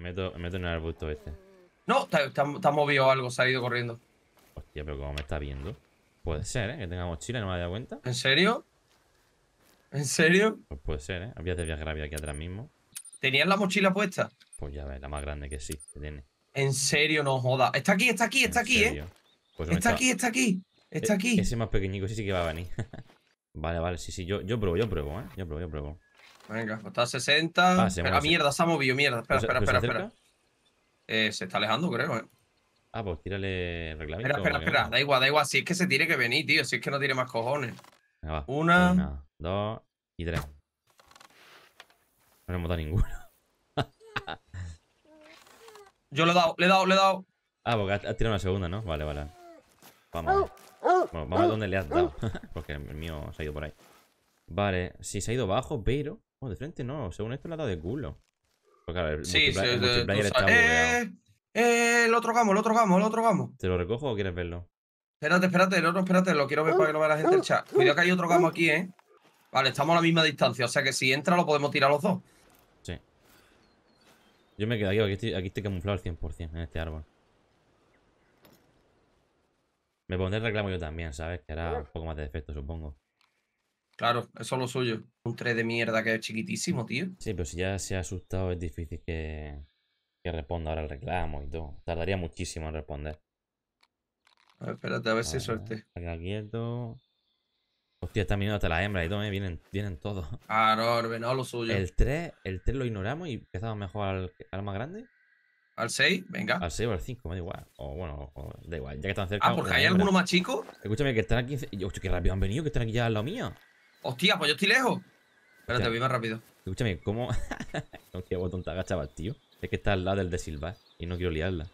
Me meto, en el arbusto este. No, está está algo, se ha ido corriendo. Hostia, pero como me está viendo. Puede ser, ¿eh? Que tenga mochila, no me haya dado cuenta. ¿En serio? ¿En serio? Pues puede ser, ¿eh? Había de viajar aquí atrás mismo. ¿Tenías la mochila puesta? Pues ya ves, la más grande que sí, que tiene. En serio, no joda. Está aquí, está aquí, está aquí, ¿eh? Pues está, aquí, está aquí. Está eh, aquí. Ese más pequeñico sí, sí que va a venir. vale, vale, sí, sí. Yo, yo pruebo, yo pruebo, ¿eh? Yo pruebo, yo pruebo. Venga, pues está a 60. Ah, espera, mierda, se ha movido, mierda. Espera, espera, espera, espera. Eh, se está alejando, creo, eh. Ah, pues tírale reglamento. Espera, espera, espera. Da igual, da igual. Si es que se tiene que venir, tío. Si es que no tiene más cojones. Una... Pues dos y tres. No le hemos dado ninguno. Yo le he dado, le he dado, le he dado. Ah, porque has tirado una segunda, ¿no? Vale, vale. Vamos. vamos a donde le has dado. porque el mío se ha ido por ahí. Vale, sí, se ha ido bajo, pero Oh, de frente no. Según esto ha dado de culo. Porque, a ver, sí, sí, eh, eh, el otro gamo, el otro gamo, el otro gamo, ¿Te lo recojo o quieres verlo? Espérate, espérate, no, no, espérate. Lo quiero ver para que lo vea la gente del chat. Cuidado que hay otro gamo aquí, ¿eh? Vale, estamos a la misma distancia. O sea que si entra lo podemos tirar los dos. Sí. Yo me quedo aquí, aquí estoy, aquí estoy camuflado al 100% en este árbol. Me pondré el reclamo yo también, ¿sabes? Que era un poco más de defecto, supongo. Claro, eso es lo suyo. Un 3 de mierda que es chiquitísimo, tío. Sí, pero si ya se ha asustado, es difícil que, que responda ahora el reclamo y todo. Tardaría muchísimo en responder. A ver, espérate, a ver si suelte. suerte. Acá quieto. Hostia, están viniendo hasta las hembras y todo, ¿eh? Vienen, vienen todos. Ah, no, lo suyo. El 3, el 3 lo ignoramos y empezamos mejor al, al más grande. ¿Al 6? Venga. Al 6 o al 5, me da igual. O bueno, da igual, ya que están cerca. Ah, porque hay alguno más chico. Escúchame, que están aquí. Hostia, qué rápido han venido, que están aquí ya al lado mío. Hostia, pues yo estoy lejos. Espérate, voy más rápido. Escúchame, ¿cómo...? Qué botón, te agachabas, tío. Es que está al lado del de Silva eh, y no quiero liarla.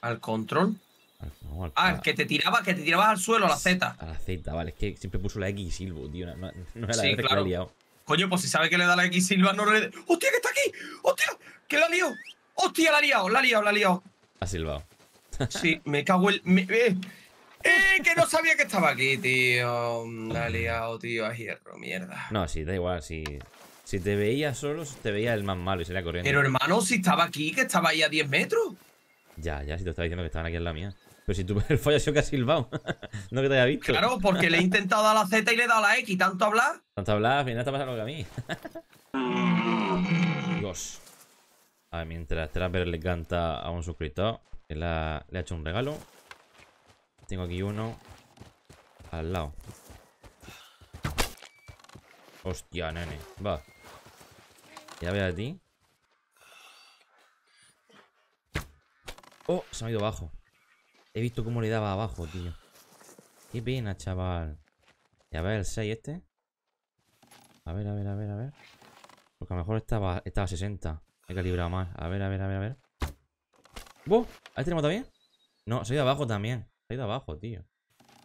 ¿Al control? Al, no, al, ah, que te tiraba, que te tirabas al suelo, a la Z. A la Z, vale, es que siempre puso la X y tío. No, es era la sí, que la he liado. Coño, pues si sabe que le da la X Silva, no le. ¡Hostia, que está aquí! ¡Hostia! ¡Que la ha liado! ¡Hostia, la ha liado! ¡La ha liado! ¡La ha liado! Ha silbado. sí, me cago el. Eh. Eh, que no sabía que estaba aquí, tío. Me mm, ha liado, tío, a hierro, mierda. No, sí, da igual, si. Si te veía solo, te veía el más malo y sería corriendo. Pero hermano, si estaba aquí, que estaba ahí a 10 metros. Ya, ya, si te estaba diciendo que estaban aquí en la mía. Pero si tú el fallo que ha silbado. no que te haya visto. Claro, porque le he intentado dar la Z y le he dado la X. Tanto hablar. Tanto hablar, mira, final está pasando lo que a mí. Dios. A ver, mientras Trapper le canta a un suscriptor, que le ha hecho un regalo. Tengo aquí uno al lado. Hostia, nene. Va. Ya ver a ti. Oh, se ha ido abajo. He visto cómo le daba abajo, tío. Qué pena, chaval. Y a ver el 6 este. A ver, a ver, a ver, a ver. Porque a lo mejor estaba, estaba a 60. He calibrado mal. A ver, a ver, a ver, a ver. ¡Buh! ahí tenemos también No, se ha ido abajo también. Ha ido abajo, tío.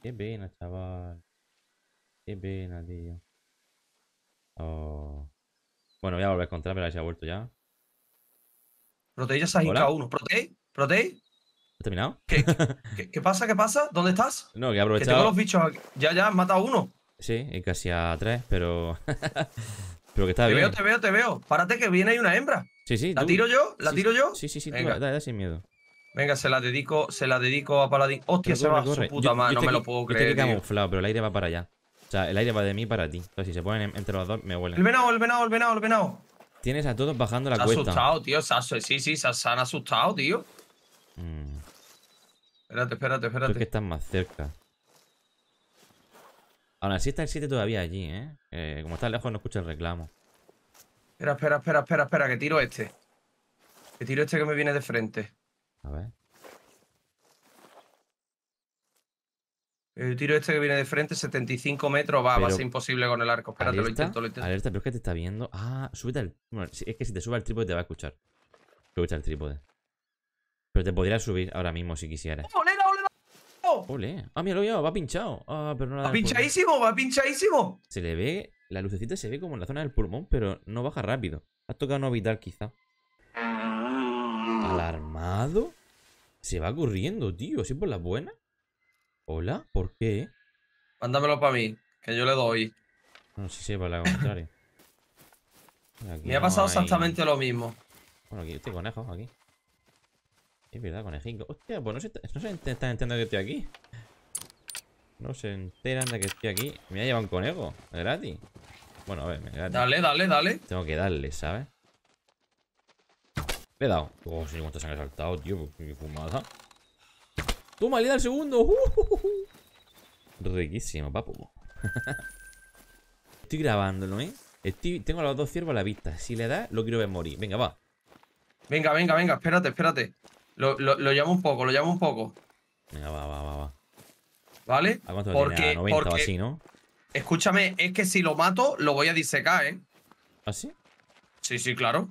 Qué pena, chaval. Qué pena, tío. Oh. Bueno, voy a volver a encontrar, pero si ha vuelto ya. Protei ya se ha hincado uno. ¿Protei? ¿Protei? ¿Has terminado? ¿Qué, ¿Qué, pasa? ¿Qué pasa? ¿Dónde estás? No, que he aprovechado. tengo los bichos aquí. Ya, ya, has matado uno. Sí, y casi a tres, pero. pero que está bien. Te veo, te veo, te veo. Párate que viene ahí una hembra. Sí, sí. ¿La tiro yo? ¿La tiro yo? Sí, sí, sí. dale, dale sin miedo. Venga, se la dedico, se la dedico a Paladín. Hostia, se va su puta madre, no me lo puedo creer. Estoy camuflado, pero el aire va para allá. O sea, el aire va de mí para ti. Entonces, si se ponen entre los dos, me huelen. El venado, el venado, el venado, el venado. Tienes a todos bajando la cuesta. Se han asustado, tío. sí, sí, se, han asustado, tío. Espérate, espérate, espérate. Creo que están más cerca. Ahora sí está el 7 todavía allí, ¿eh? ¿eh? Como está lejos, no escucha el reclamo. Espera, espera, espera, espera, espera, que tiro este. Que tiro este que me viene de frente. A ver. El tiro este que viene de frente, 75 metros, va, va a ser imposible con el arco. Espérate, lo intento, lo intento. Alerta, pero es que te está viendo. Ah, súbete al. Bueno, es que si te sube el trípode te va a escuchar. Escucha el trípode. Pero te podría subir ahora mismo si quisieras. ¡Ole, ole, ole! ¡Ole! Ah, mira, lo he va pinchado. Ah, pero ¡Va pinchadísimo! ¡Va pinchadísimo! Se le ve. La lucecita se ve como en la zona del pulmón, pero no baja rápido. Ha tocado no vital, quizá. ¿Alarmado? Se va corriendo, tío. Así por la buena ¿Hola? ¿Por qué? Mándamelo para mí, que yo le doy. No sé si es para la contraria. Me ha pasado exactamente lo mismo. Bueno, aquí este conejo, aquí. Es verdad, conejico. Hostia, pues no se, no están Entendiendo que estoy aquí. No se enteran de que estoy aquí. Me ha llevado un conejo, gratis. Bueno, a ver, gratis. Dale, dale, dale. Tengo que darle, ¿sabes? Le he dado. Oh, sí, cuánto sangre saltado, tío. Pues, qué fumada. Toma, le da el segundo. Uh, uh, uh, Riquísimo, papu. Estoy grabándolo, ¿eh? tengo a los dos ciervos a la vista. Si le da, lo quiero ver morir. Venga, va. Venga, venga, venga. Espérate, espérate. Lo, lo, lo llamo un poco, lo llamo un poco. Venga, va, va, va. va. ¿Vale? ¿Por qué? así, ¿no? Escúchame, es que si lo mato, lo voy a disecar, ¿eh? ¿Ah, sí? Sí, sí, claro.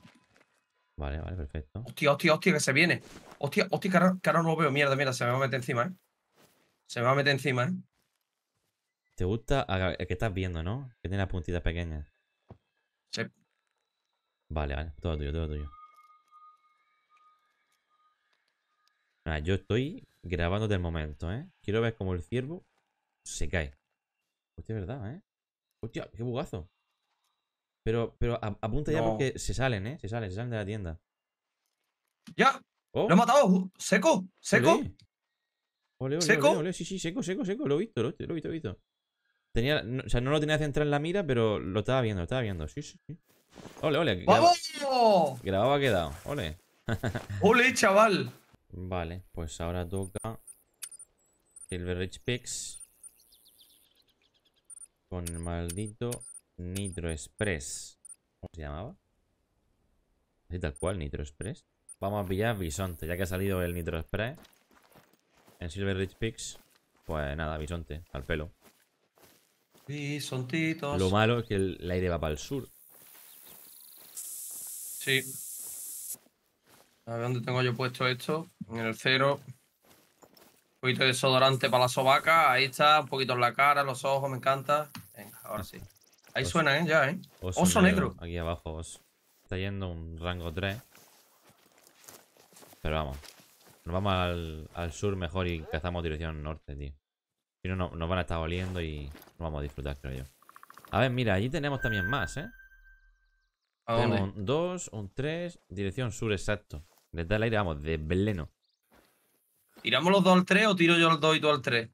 Vale, vale, perfecto. Hostia, hostia, hostia, que se viene. Hostia, hostia, que ahora, no lo veo. Mierda, mierda, se me va a meter encima, ¿eh? Se me va a meter encima, ¿eh? ¿Te gusta el que estás viendo, no? Que tiene las puntitas pequeñas. Sí. Vale, vale. Todo tuyo, todo tuyo. Ah, yo estoy grabando del momento, ¿eh? Quiero ver cómo el ciervo se cae. Hostia, es ¿verdad, eh? Hostia, qué bugazo. Pero, pero apunta ya porque se salen, ¿eh? Se salen, se salen de la tienda. ¡Ya! Oh. ¡Lo he matado! ¡Seco! ¡Seco! seco ¿Seco? Sí, sí, seco, seco, seco. Lo he visto, lo he visto, lo he visto. Tenía, o sea, no lo tenía centrado en la mira, pero lo estaba viendo, lo estaba viendo. Sí, sí, sí. Ole, ole. ¡Vamos! Grabado ha quedado. Ole. ole, chaval. Vale, pues ahora toca el Rich Picks. Con el maldito Nitro Express. ¿Cómo se llamaba? Así tal cual, Nitro Express. Vamos a pillar bisonte, ya que ha salido el Nitro Express en Silver Ridge Picks. Pues nada, bisonte, al pelo. Bisontitos. Lo malo es que el, aire va para el sur. Sí. A ver dónde tengo yo puesto esto. En el cero. Un poquito de desodorante para la sobaca. Ahí está. Un poquito en la cara, los ojos, me encanta. Venga, ahora sí. Ahí suena, ¿eh? Ya, ¿eh? Oso, negro. Aquí abajo, Está yendo un rango 3. Pero vamos. Nos vamos al, sur mejor y cazamos dirección norte, tío. Si no, nos van a estar oliendo y nos vamos a disfrutar, creo yo. A ver, mira, allí tenemos también más, ¿eh? un 2, un 3, dirección sur exacto. Desde el aire, vamos, de pleno. ¿Tiramos los dos al 3 o tiro yo al 2 y tú al 3?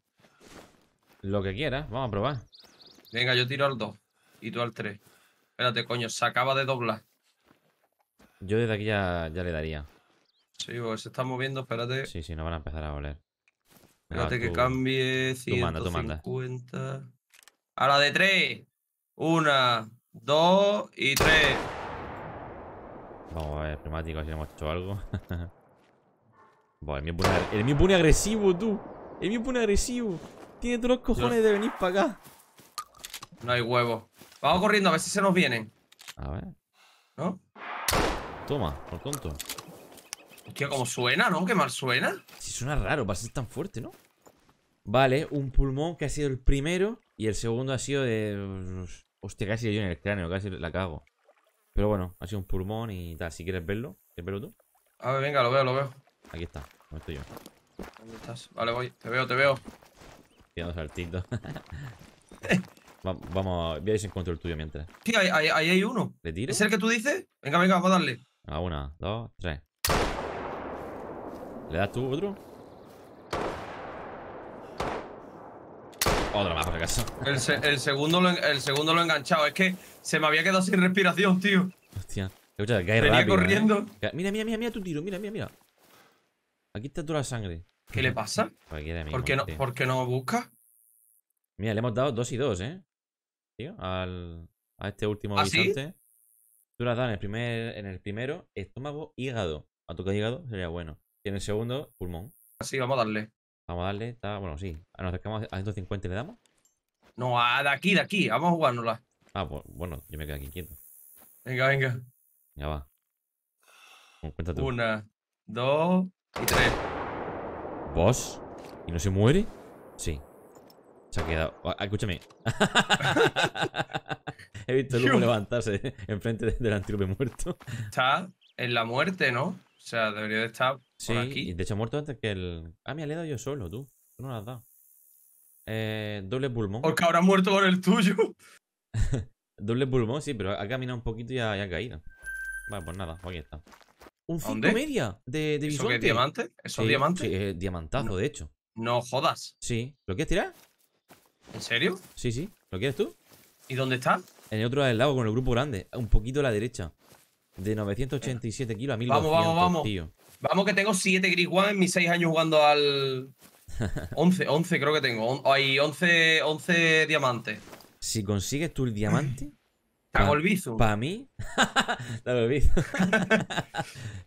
Lo que quieras, vamos a probar. Venga, yo tiro al 2 y tú al 3. Espérate, coño, se acaba de doblar. Yo desde aquí ya, le daría. Sí, pues se está moviendo, espérate. Sí, sí, no van a empezar a oler. Espérate que cambie 150. Tú manda, tú manda. A la de 3. Una, 2 y 3. Vamos a ver, primático, si le hemos hecho algo. el mío pone, agresivo, tú. El mío pone agresivo. Tiene todos los cojones de venir para acá. No hay huevo. Vamos corriendo a ver si se nos vienen. A ver. ¿No? Toma, por tonto. Hostia, como suena, ¿no? Qué mal suena. Si sí, suena raro, a ser tan fuerte, ¿no? Vale, un pulmón que ha sido el primero y el segundo ha sido de... Hostia, casi yo en el cráneo, casi la cago. Pero bueno, ha sido un pulmón y tal. Si quieres verlo, ¿quieres verlo tú? A ver, venga, lo veo, lo veo. Aquí está, no estoy yo. ¿Dónde estás? Vale, voy. Te veo, te veo. Tirando saltito. vamos, a, voy a encuentro el tuyo mientras. Sí, ahí, hay uno. ¿Es el que tú dices? Venga, venga, vamos a darle. A una, dos, tres. ¿Le das tú otro? Otro más, por acaso. El, segundo lo, el segundo lo he enganchado. Es que se me había quedado sin respiración, tío. Hostia. Escucha, que Venía ¿eh? corriendo. Mira, mira, mira, mira tu tiro. Mira, mira, mira. Aquí está toda la sangre. ¿Qué le pasa? ¿Por qué no, ¿Por qué no busca? Mira, le hemos dado dos y dos, ¿eh? al, a este último ¿Ah, Tú las das en el, primer, en el primero, estómago, hígado. A tocar hígado sería bueno. Y en el segundo, pulmón. Así, ah, vamos a darle. Vamos a darle, está, bueno, sí. Nos acercamos a 150 y le damos. No, de aquí, de aquí. Vamos a jugárnosla. Ah, bueno, yo me quedo aquí quieto. Venga, venga. Ya va. Una, dos y tres. ¿Vos? ¿Y no se muere? Sí ha quedado. Ah, escúchame. He visto el humo levantarse enfrente del antílope muerto. Está en la muerte, ¿no? O sea, debería de estar por aquí. de hecho ha muerto antes que el... Ah, mira, le he dado yo solo, tú. Tú no lo has dado. Eh, doble pulmón. Porque ha muerto con el tuyo. doble pulmón, sí, pero ha caminado un poquito y ha, caído. Vale, pues nada, pues aquí está. Un 5 media de, de bisonte. ¿Eso qué, diamante? ¿Eso diamante? Sí, es diamantazo, de hecho. No jodas. Sí. ¿Lo quieres tirar? ¿En serio? Sí, sí. ¿Lo quieres tú? ¿Y dónde está? En el otro lado del lago, con el grupo grande. Un poquito a la derecha. De 987 kilos a 1200, Vamos, vamos, vamos. Vamos que tengo 7 Gris One en mis 6 años jugando al... 11, 11 creo que tengo. Hay 11, 11 diamantes. Si consigues tú el diamante... Te Para pa mí...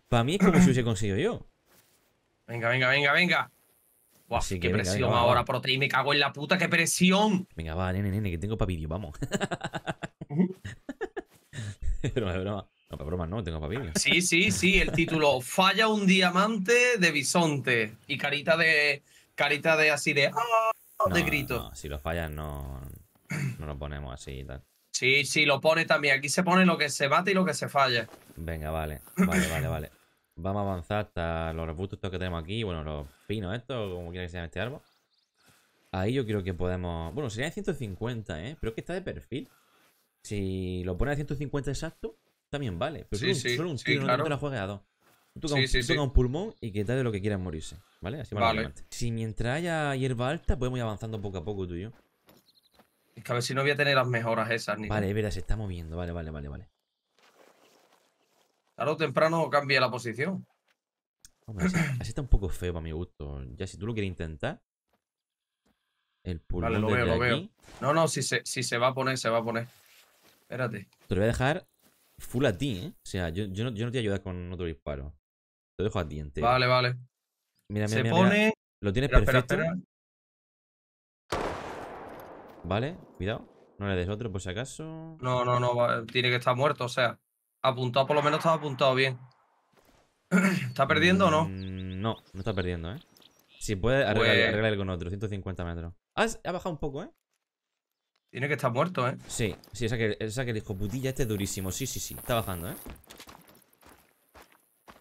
Para mí es como si hubiese conseguido yo. Venga, venga, venga, venga. Wow, qué presión ahora, proteína. Me cago en la puta, qué presión. Venga, va, nene, nene, que tengo para vídeo, vamos. broma, broma. No, para broma, no, tengo para vídeo. Sí, sí, sí, el título. Falla un diamante de bisonte. Y carita de. Carita de así de. ¡Ah! de grito. No, si lo fallas, no. No lo ponemos así y tal. Sí, sí, lo pone también. Aquí se pone lo que se bate y lo que se falla. Venga, vale. Vale, vale, vale. Vamos a avanzar hasta los arbustos que tenemos aquí. Bueno, los finos estos, como quiera que se este árbol. Ahí yo creo que podemos... Bueno, sería 150, ¿eh? Pero es que está de perfil. Si lo pones a 150 exacto, también vale. Pero solo, un tiro, no te la juegues a dos. Tú tocas un, pulmón y que tal de lo que quieras morirse, ¿vale? Así vale. Si mientras haya hierba alta, podemos ir avanzando poco a poco tú y yo. Es que a ver si no voy a tener las mejoras esas, ni Vale, verás, se está moviendo. Vale, vale, vale, vale. Tarde o temprano cambia la posición. Hombre, así, está un poco feo para mi gusto. Ya, si tú lo quieres intentar. El pulmón Vale, lo veo, lo veo. No, no, si se, si se va a poner, se va a poner. Espérate. Te lo voy a dejar full a ti, ¿eh? O sea, yo, no, te voy con otro disparo. Te lo dejo a ti entero. Vale, vale. Mira, mira, se pone... Lo tienes perfecto. Vale, cuidado. No le des otro por si acaso. No, no, no. Tiene que estar muerto, o sea. Apuntado, por lo menos estaba apuntado bien. ¿Está perdiendo o no? Mm, no, no está perdiendo, ¿eh? Si puede, arreglar pues con otro, 150 metros. Ah, ha bajado un poco, ¿eh? Tiene que estar muerto, ¿eh? Sí, sí, esa que, esa putilla este es durísimo. Sí, sí, sí, está bajando, ¿eh?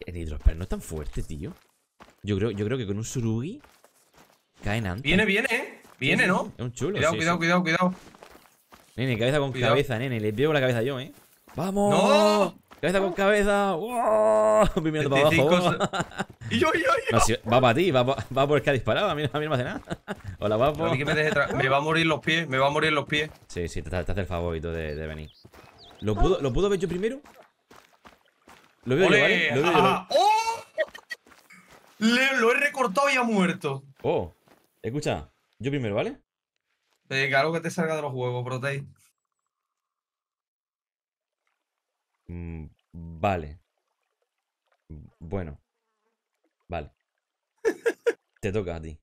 El hidrosper no es tan fuerte, tío. Yo creo, yo creo que con un surugi caen antes. Viene, viene, ¿eh? Viene, ¿no? Es un chulo. Cuidado, cuidado, cuidado, cuidado. Nene, cabeza con cabeza, nene. Le pego la cabeza yo, ¿eh? ¡Vamos! ¡No! Cabeza con cabeza. ¡Wow! para abajo. ¡Y yo, yo, va para ti, va, por el que ha disparado. A mí, a mí no me hace nada. Hola, guapo. me, va a morir los pies, me va a morir los pies. Sí, sí, te, hace el favorito de, venir. ¿Lo puedo, ¿Lo ver yo primero? Lo veo yo, ¿vale? Lo ¡Oh! lo he recortado y ha muerto. Oh, escucha, yo primero, ¿vale? Eh, claro que te salga de los huevos, proteí. Mm, vale. Bueno. Vale. Te toca a ti.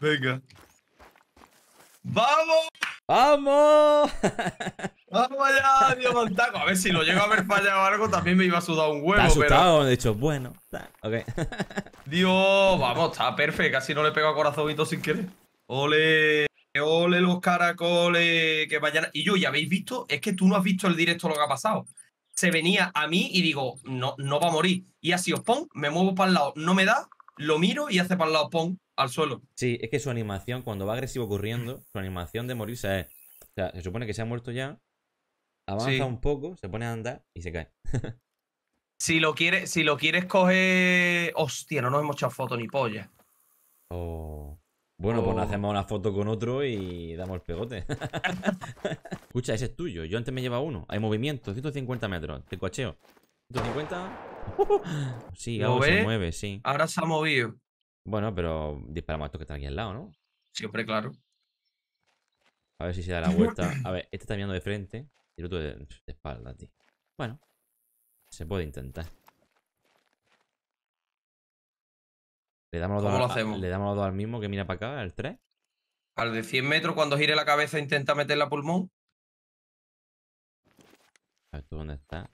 Venga. ¡Vamos! ¡Vamos! ¡Vamos allá, tío Montaco! A ver, si lo llego a haber fallado algo, también me iba a sudar un huevo. asustado, pero... he dicho, bueno. Ok. Dios, vamos, está perfecto. Casi no le pego a corazonito sin querer. Ole, ole los caracoles, que mañana... Y yo, ¿ya habéis visto? Es que tú no has visto el directo lo que ha pasado se venía a mí y digo, no, no va a morir. Y así os me muevo para el lado, no me da, lo miro y hace para el lado pong, al suelo. Sí, es que su animación, cuando va agresivo corriendo, su animación de morirse es. O sea, se supone que se ha muerto ya, avanza un poco, se pone a andar y se cae. si lo quieres, si lo quieres coger. Hostia, no nos hemos echado foto ni polla. Oh. Bueno, pues pues hacemos una foto con otro y damos el pegote. Escucha, ese es tuyo. Yo antes me llevaba uno. Hay movimiento, 150 metros. Te cocheo. 150. Sí, algo se mueve, sí. Ahora se ha movido. Bueno, pero disparamos a que está aquí al lado, ¿no? Siempre, claro. A ver si se da la vuelta. A ver, este está mirando de frente y el de espalda, tío. Bueno, se puede intentar. Le damos los lo hacemos? Le damos los al mismo que mira para acá, al 3. Al de 100 metros, cuando gire la cabeza, intenta meter la pulmón. A ver dónde está.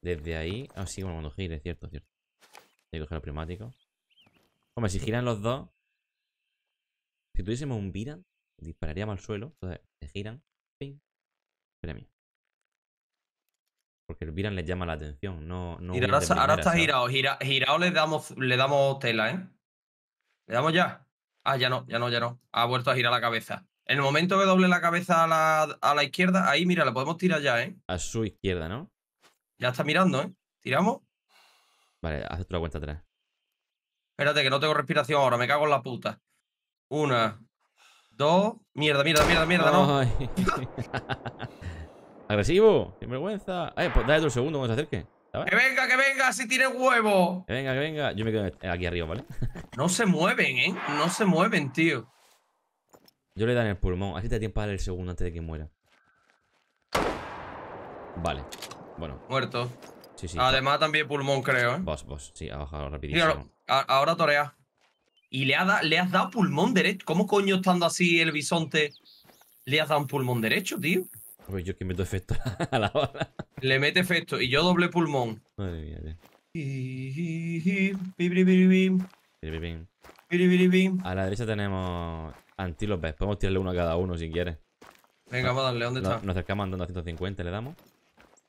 Desde ahí. Ah, sí, bueno, cuando gire, cierto, cierto. Hay que coger el prismáticos. Hombre, si giran los dos. Si tuviésemos un Viran, dispararíamos al suelo. Entonces, se giran. Ping. Premio. Porque el Viran les llama la atención. No, ahora, está girado. girado le damos, le damos tela, ¿eh? ¿Le damos ya? Ah, ya no, ya no, ya no. Ha vuelto a girar la cabeza. En el momento que doble la cabeza a la, izquierda, ahí, mira, la podemos tirar ya, ¿eh? A su izquierda, ¿no? Ya está mirando, ¿eh? ¿Tiramos? Vale, haz otra cuenta atrás. Espérate, que no tengo respiración ahora, me cago en la puta. Una, dos. Mierda, mierda, mierda, mierda, ¿no? ¡Agresivo! ¡Qué vergüenza! Eh, pues dale otro segundo cuando se acerque. Que venga, que venga, si tiene huevo. Que venga, que venga. Yo me quedo aquí arriba, ¿vale? no se mueven, ¿eh? No se mueven, tío. Yo le dan el pulmón. Así te da tiempo a darle el segundo antes de que muera. Vale. Bueno. Muerto. Sí, sí. Además, también pulmón, creo, ¿eh? Vos, vos. Sí, ha bajado rapidísimo. Ahora torea. Y le, le has dado pulmón derecho. ¿Cómo coño estando así el bisonte le has dado un pulmón derecho, tío? ver, yo que meto efecto a la hora. Le mete efecto y yo doble pulmón. Madre mía, tío. A la derecha tenemos antílopes. Podemos tirarle uno a cada uno si quieres. Venga, vamos a darle. ¿Dónde está? Nos, acercamos andando a 150, le damos.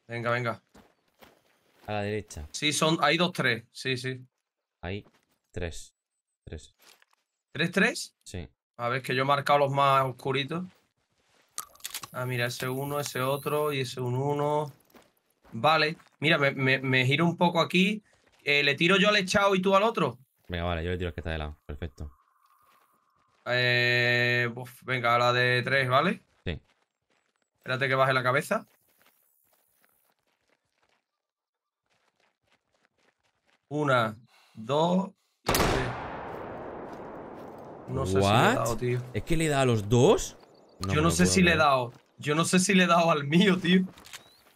Venga, venga. A la derecha. Sí, son. Hay dos, tres. Sí, sí. Hay tres. Tres. ¿Tres, tres? Sí. A ver, que yo he marcado los más oscuritos. Ah, mira, ese uno, ese otro y ese un uno. Vale. Mira, me, giro un poco aquí. Eh, ¿Le tiro yo al echado y tú al otro? Venga, vale, yo le tiro al que está de lado. Perfecto. Eh, venga, a la de tres, ¿vale? Sí. Espérate que baje la cabeza. Una, dos No sé si le he dado, tío. ¿Es que le he dado a los dos? yo no sé si le he dado. Yo no sé si le he dado al mío, tío.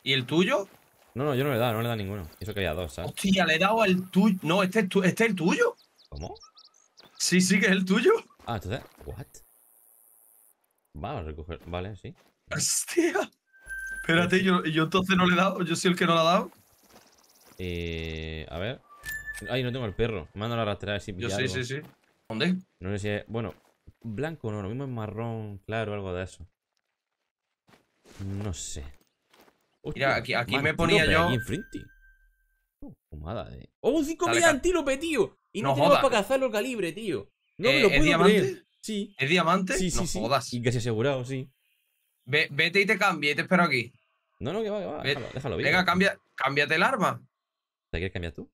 ¿Y el tuyo? No, no, yo no le he dado, no le he dado ninguno. Eso que había dos, ¿sabes? Hostia, le he dado al tuyo. No, este es, tu... este es el tuyo. ¿Cómo? Sí, sí, que es el tuyo. Ah, entonces. ¿What? Vamos a recoger. Vale, sí. Hostia. Espérate, yo, yo entonces no le he dado. Yo soy el que no le ha dado. Eh, a ver. Ay, no tengo el perro. Mando la rastrera si Yo sí, sí, sí. ¿Dónde? No sé si es. Bueno, blanco no, lo mismo es marrón, claro, algo de eso. No sé. Mira, aquí, aquí me ponía yo. Oh, oh, un eh. ¡Oh, 5 mil antílope, tío! Y no, no tenemos para cazar los calibre, tío. No me eh, lo puedo ¿Es diamante? Sí. ¿Es diamante? Sí, no Jodas. Y casi asegurado, sí. vete y te cambie, y te espero aquí. No, no, que va, que va. déjalo, bien. Venga, cambia, cámbiate el arma. ¿Te quieres cambiar tú?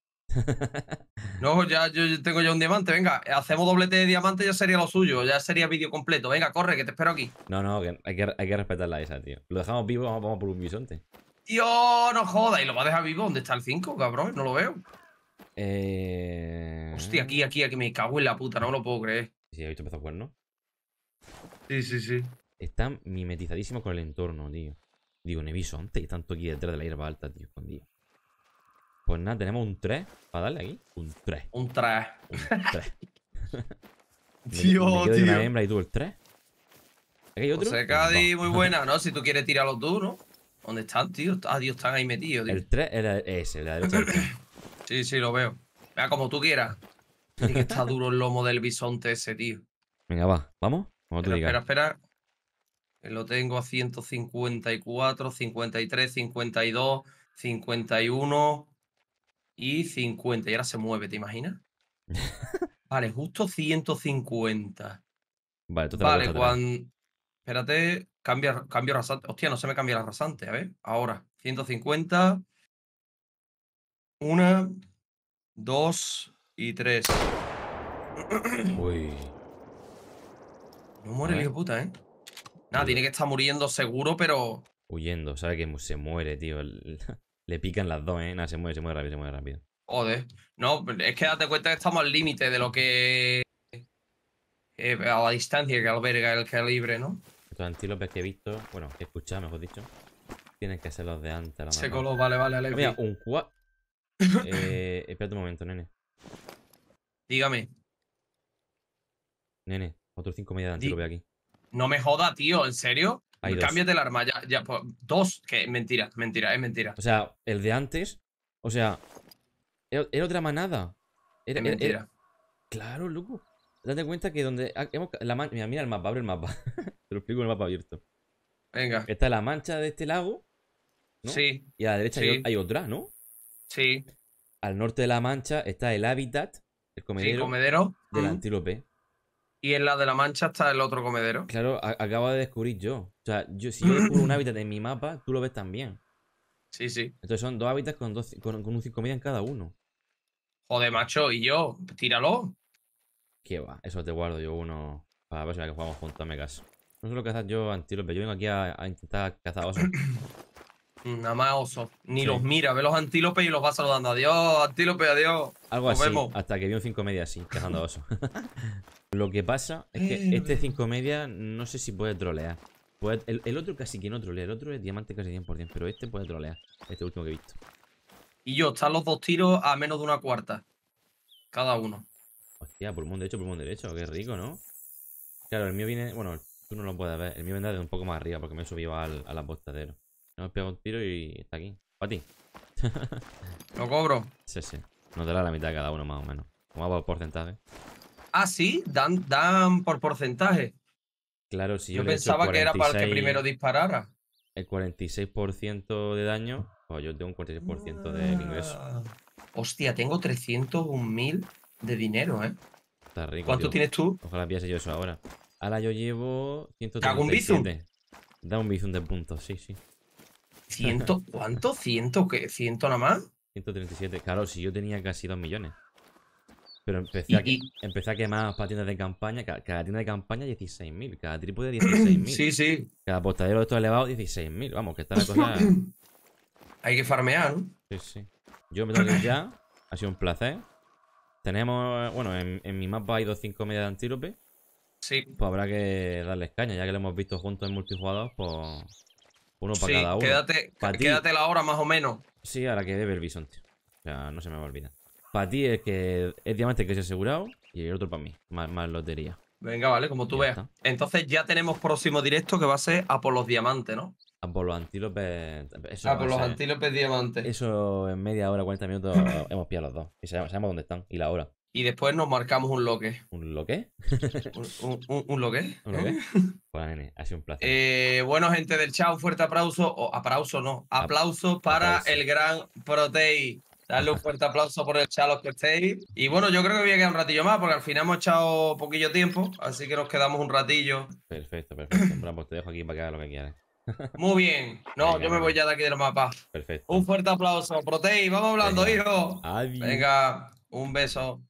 no, ya yo, tengo ya un diamante. Venga, hacemos doblete de diamante, ya sería lo suyo. Ya sería vídeo completo. Venga, corre, que te espero aquí. No, no, hay, que, hay que respetarla esa, tío. Lo dejamos vivo, vamos, por un bisonte. Tío, no joda. ¿Y lo va a dejar vivo? ¿Dónde está el 5, cabrón? No lo veo. Eh... Hostia, aquí, aquí, aquí. Me cago en la puta, no lo puedo creer. Sí, ¿has visto empezó cuerno? Sí, sí, sí. Están mimetizadísimos con el entorno, tío. Digo, en bisonte y todos aquí detrás de la hierba alta, tío, escondido. Pues nada, tenemos un 3 para darle aquí. Un 3. Un 3. Un 3. tío, me, me hembra y tú el 3. ¿Aquí hay otro? José muy buena. No, si tú quieres tirarlo tú, ¿no? ¿Dónde están, tío? Ah, Dios, están ahí metidos, tío. El 3 era ese, el de la derecha. sí, sí, lo veo. Vea, como tú quieras. Tiene que estar duro el lomo del bisonte ese, tío. Venga, va. ¿Vamos? Como tú digas. espera, espera. Lo tengo a 154, 53, 52, 51... Y 50. Y ahora se mueve, ¿te imaginas? vale, justo 150. Vale, tú Vale, cuando. Espérate, cambia, cambio rasante. Hostia, no se me cambia la rasante, a ver. Ahora, 150. Una, dos y tres. Uy. No muere el hijo puta, ¿eh? Nada, tiene que estar muriendo seguro, pero. Huyendo, sabe que se muere, tío. El... Le pican las dos, ¿eh? Nada, se mueve, se mueve rápido, se mueve rápido. Joder. No, es que date cuenta que estamos al límite de lo que. a la distancia que alberga el calibre, ¿no? Estos antílopes que he visto, bueno, que he escuchado, mejor dicho, tienen que ser los de antes. La se coló, vale, vale, vale. Mira, un cua. eh, espérate un momento, nene. Dígame. Nene, otros cinco media de antílope aquí. No me joda, tío, ¿en serio? Cambia pues Cámbiate el arma, ya, ya, pues, dos, que mentira, mentira, es mentira. O sea, el de antes, o sea, e, era, otra manada. Era, es mentira. claro, loco. Date cuenta que donde. mira, el mapa, abre el mapa. Te lo explico el mapa abierto. Venga. Está la mancha de este lago. Sí. Y a la derecha hay, otra, ¿no? Sí. Al norte de la mancha está el hábitat, el comedero. Sí, comedero. Del antílope y en la de la mancha está el otro comedero. Claro, acabo de descubrir yo. O sea, si yo descubro un hábitat en mi mapa, tú lo ves también. Sí, sí. Entonces son dos hábitats con, un 5 media en cada uno. Joder, macho, y yo, tíralo. Qué va, eso te guardo yo uno para la próxima que jugamos juntos, me caso. No que haces, yo antílope. yo vengo aquí a, intentar cazar osos. Mm, nada más osos. Ni los mira, ve los antílopes y los va saludando. Adiós, antílope, adiós. Algo así. Hasta que vi un 5 media así, cazando osos. Lo que pasa es que este 5 media no sé si puede trolear. el, otro casi que no trolea, el otro es diamante casi 100%, pero este puede trolear, este último que he visto. Y yo, están los dos tiros a menos de una cuarta. Cada uno. Hostia, pulmón derecho, pulmón derecho, qué rico, ¿no? Claro, el mío viene, bueno, tú no lo puedes ver, el mío vendrá de un poco más arriba porque me he subido al, la apostadero. No, pegado un tiro y está aquí. Para ti. ¿Lo cobro? Sí, sí. Nos da la mitad cada uno más o menos. Como a porcentaje. Ah, sí, dan, dan por porcentaje. Claro, Si yo, yo pensaba que era para el que primero disparara. El 46% de daño, pues yo tengo un 46% de del ah. ingreso. Hostia, tengo 301.000 de dinero, ¿eh? Está rico. ¿Cuánto tienes tú? Ojalá piense yo eso ahora. Ahora yo llevo 137. Un da un bizum de puntos, sí, sí. ¿Ciento? ¿Cuánto? ¿Ciento qué? ¿Ciento nada más? 137. Claro, si yo tenía casi 2 millones. Pero empecé, aquí a, a quemar para tiendas de campaña. Cada, tienda de campaña 16.000. Cada trípode 16.000. sí, sí. Cada postadero de estos elevados 16.000. Vamos, que está la cosa... Hay que farmear, ¿no? Sí, sí. Yo me tengo ya. Ha sido un placer. Tenemos... Bueno, en, mi mapa hay dos cinco media de antílope. Sí. Pues habrá que darle caña, ya que lo hemos visto juntos en multijugador, pues... Uno para cada uno. Quédate, la hora más o menos. Sí, ahora que debe el bisonte. O sea, no se me va a olvidar. Para ti es que es diamante que se ha asegurado y el otro para mí, más, lotería. Venga, vale, como tú veas. Entonces ya tenemos próximo directo que va a ser a por los diamantes, ¿no? A por los antílopes. a por los antílopes diamantes. Eso en media hora, 40 minutos hemos pillado los dos. Y sabemos, dónde están y la hora. Y después nos marcamos un loque. ¿Un loque? ¿Un, un, un loque? bueno, ¿Eh? pues, un placer. Eh, bueno, gente del chat, un fuerte aplauso. O aplauso, no. Aplauso, para el gran Protei. Darle un fuerte aplauso por el chat los que estéis. Y bueno, yo creo que voy a quedar un ratillo más, porque al final hemos echado poquillo tiempo, así que nos quedamos un ratillo. Perfecto, perfecto. Pues te dejo aquí para que hagas lo que quieras. Muy bien. No, yo me voy ya de aquí del mapa. Perfecto. Un fuerte aplauso. Protei, vamos hablando, hijo. Venga, un beso.